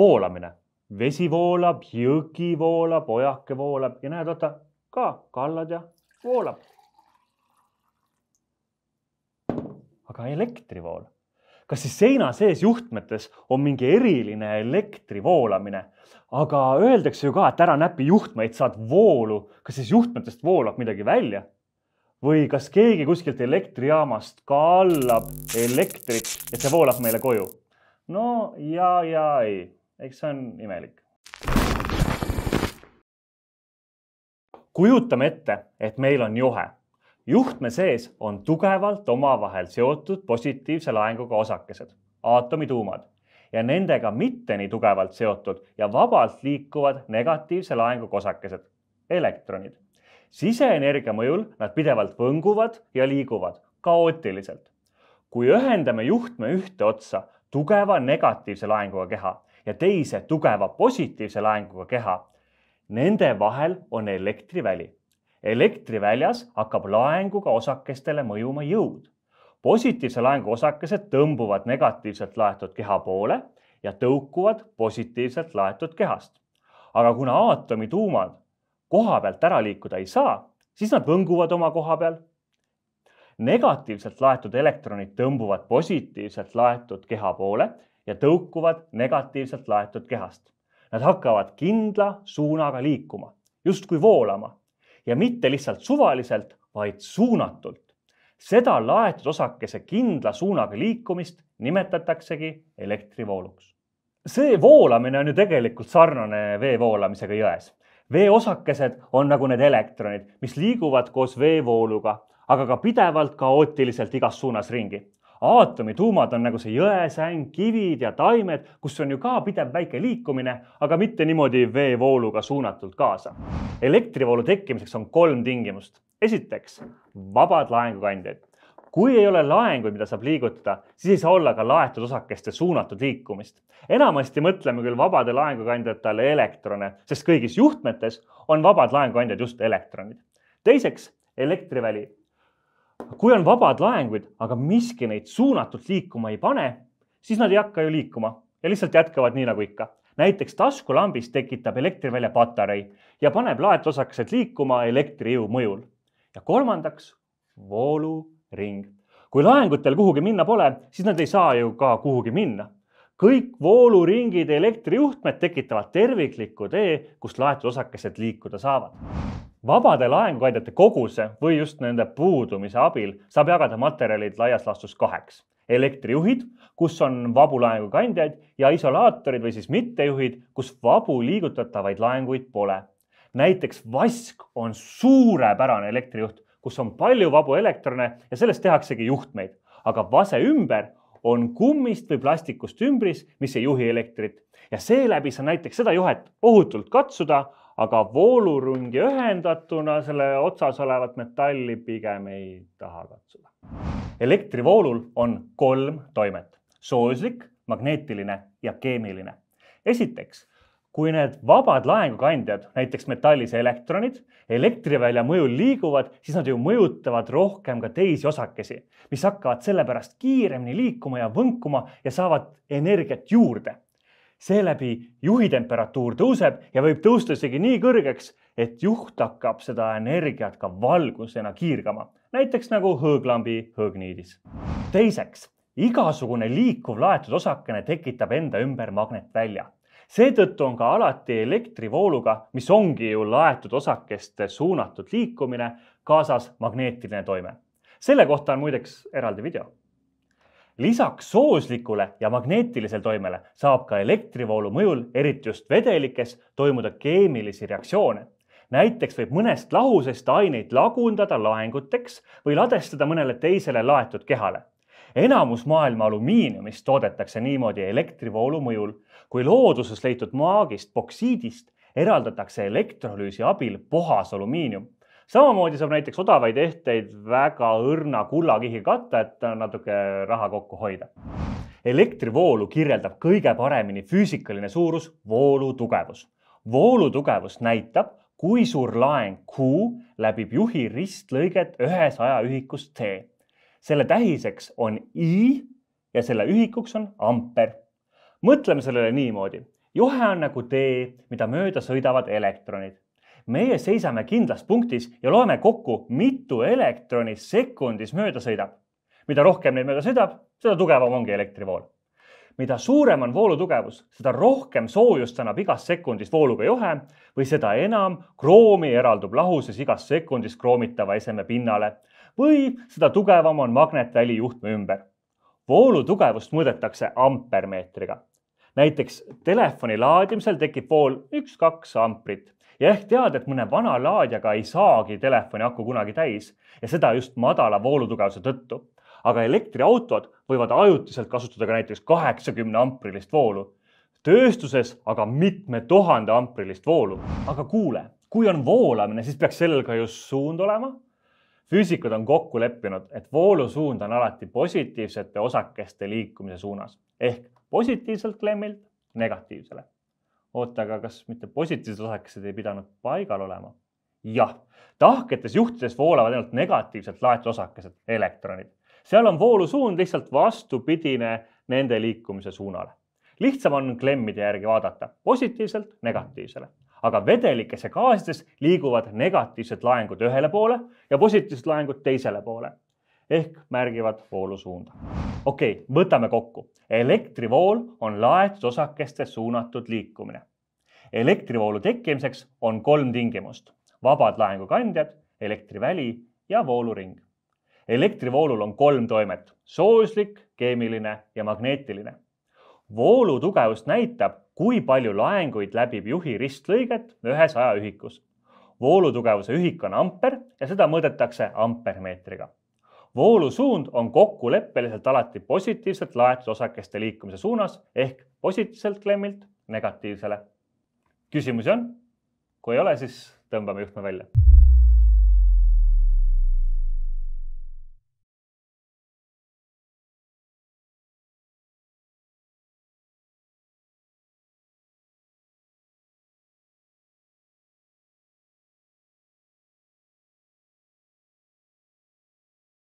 voolamine, vesi voolab, jõgi voolab, ojake voolab ja näed, vaata ka kallad ja voolab. aga elektrivool, kas siis seina sees juhtmetes on mingi eriline elektrivoolamine, aga öeldakse ju ka, et ära näpi juhtmeid, saad voolu, kas siis juhtmetest voolab midagi välja? või kas keegi kuskilt elektrijaamast kallab elektrit ja see voolab meile koju? no ja, ja ei eks see on imelik. kujutame ette, et meil on juhe. juhtme sees on tugevalt omavahel seotud positiivse laenguga osakesed, aatomituumad ja nendega mitte nii tugevalt seotud ja vabalt liikuvad negatiivse laenguga osakesed, elektronid. siseenergia mõjul nad pidevalt võnguvad ja liiguvad kaootiliselt. kui ühendame juhtme ühte otsa tugeva negatiivse laenguga keha ja teise tugeva positiivse laenguga keha, nende vahel on elektriväli. elektriväljas hakkab laenguga osakestele mõjuma jõud. positiivse laengu osakesed tõmbuvad negatiivselt laetud keha poole ja tõukuvad positiivselt laetud kehast. aga kuna aatomi tuumad koha pealt ära liikuda ei saa, siis nad võnguvad oma koha peal. negatiivselt laetud elektronid tõmbuvad positiivselt laetud keha poole ja tõukuvad negatiivselt laetud kehast. Nad hakkavad kindla suunaga liikuma, justkui voolama ja mitte lihtsalt suvaliselt, vaid suunatult. seda laetud osakese kindla suunaga liikumist nimetataksegi elektrivooluks. see voolamine on ju tegelikult sarnane vee voolamisega jões. veeosakesed on nagu need elektronid, mis liiguvad koos veevooluga, aga ka pidevalt kaootiliselt igas suunas ringi aatomi tuumad on nagu see jõesäng, kivid ja taimed, kus on ju ka pidev väike liikumine, aga mitte niimoodi veevooluga suunatult kaasa. elektrivoolu tekkimiseks on kolm tingimust. esiteks, vabad laengukandjad. kui ei ole laenguid, mida saab liigutada, siis ei saa olla ka laetud osakeste suunatud liikumist. enamasti mõtleme küll vabade laengukandjatele elektrone, sest kõigis juhtmetes on vabad laengukandjad just elektronid. teiseks, elektriväli kui on vabad laengud, aga miski neid suunatult liikuma ei pane, siis nad ei hakka ju liikuma ja lihtsalt jätkavad nii nagu ikka. näiteks taskulambis tekitab elektrivälja patarei ja paneb laetusakesed liikuma elektrijõu mõjul. ja kolmandaks vooluring. kui laengutel kuhugi minna pole, siis nad ei saa ju ka kuhugi minna kõik vooluringid ja elektrijuhtmed tekitavad tervikliku tee, kus laetud osakesed liikuda saavad vabade laenguandjate koguse või just nende puudumise abil saab jagada materjalid laias laastus kaheks. elektrijuhid, kus on vabu laengu kandjaid ja isolaatorid või siis mittejuhid, kus vabu liigutatavaid laenguid pole. näiteks vask on suurepärane elektrijuht, kus on palju vabu elektrone ja sellest tehaksegi juhtmeid, aga vase ümber on kummist või plastikust ümbris, mis ei juhi elektrit ja seeläbi sa näiteks seda juhet ohutult katsuda, aga voolurungi ühendatuna selle otsas olevat metalli pigem ei taha katsuda. elektrivoolul on kolm toimet, soojuslik, magneetiline ja keemiline. esiteks kui need vabad lahingukandjad, näiteks metallis elektronid, elektrivälja mõjul liiguvad, siis nad ju mõjutavad rohkem ka teisi osakesi, mis hakkavad sellepärast kiiremini liikuma ja võnkuma ja saavad energiat juurde. seeläbi juhi temperatuur tõuseb ja võib tõusta isegi nii kõrgeks, et juht hakkab seda energiat ka valgusena kiirgama, näiteks nagu hõõglambi hõõgniidis. teiseks, igasugune liikuv laetud osakene tekitab enda ümber magnetvälja seetõttu on ka alati elektrivooluga, mis ongi ju laetud osakeste suunatud liikumine, kaasas magneetiline toime. selle kohta on muideks eraldi video lisaks sooslikule ja magneetilisele toimele saab ka elektrivoolu mõjul, eriti just vedelikes, toimuda keemilisi reaktsioone. näiteks võib mõnest lahusest aineid lagundada lahenguteks või ladestada mõnele teisele laetud kehale enamus maailma alumiiniumist toodetakse niimoodi elektrivoolu mõjul, kui looduses leitud maagist boksiidist eraldatakse elektrolüüsi abil puhas alumiinium. samamoodi saab näiteks odavaid ehteid väga õrna kullakihi katta, et natuke raha kokku hoida. elektrivoolu kirjeldab kõige paremini füüsikaline suurus voolu tugevus. voolu tugevus näitab, kui suur laeng Q läbib juhi ristlõiget ühes ajaühikus T selle tähiseks on I ja selle ühikuks on amper. mõtleme sellele niimoodi. johe on nagu tee, mida mööda sõidavad elektronid. meie seisame kindlas punktis ja loeme kokku, mitu elektroni sekundis mööda sõidab. mida rohkem neid mööda sõidab, seda tugevam ongi elektrivool mida suurem on voolu tugevus, seda rohkem soojust annab igas sekundis vooluga johe või seda enam kroomi eraldub lahuses igas sekundis kroomitava eseme pinnale või seda tugevam on magnetväli juhtme ümber. voolu tugevust mõõdetakse ampermeetriga. näiteks telefoni laadimisel tekib vool üks-kaks amprit ja ehk tead, et mõne vana laadjaga ei saagi telefoni aku kunagi täis ja seda just madala voolutugevuse tõttu aga elektriautod võivad ajutiselt kasutada ka näiteks kaheksakümne amprilist voolu. tööstuses aga mitme tuhande amprilist voolu. aga kuule, kui on voolamine, siis peaks sellel ka ju suund olema füüsikud on kokku leppinud, et voolusuund on alati positiivsete osakeste liikumise suunas ehk positiivselt klemmilt negatiivsele. oota, aga kas mitte positiivsed osakesed ei pidanud paigal olema? jah, tahketes juhtides voolavad ainult negatiivselt laetud osakesed, elektronid seal on voolusuund lihtsalt vastupidine nende liikumise suunale. lihtsam on klemmide järgi vaadata positiivselt negatiivsele, aga vedelikes ja gaasides liiguvad negatiivsed laengud ühele poole ja positiivsed laengud teisele poole ehk märgivad voolusuunda. okei okay,, võtame kokku. elektrivool on laetud osakeste suunatud liikumine. elektrivoolu tekkimiseks on kolm tingimust, vabad laengukandjad, elektriväli ja vooluring elektrivoolul on kolm toimet, soojuslik, keemiline ja magneetiline. voolu tugevust näitab, kui palju laenguid läbib juhi ristlõiget ühes ajaühikus. voolu tugevuse ühik on amper ja seda mõõdetakse ampermeetriga. voolu suund on kokkuleppeliselt alati positiivselt laetud osakeste liikumise suunas ehk positiivselt klemmilt negatiivsele. küsimusi on? kui ei ole, siis tõmbame juhtme välja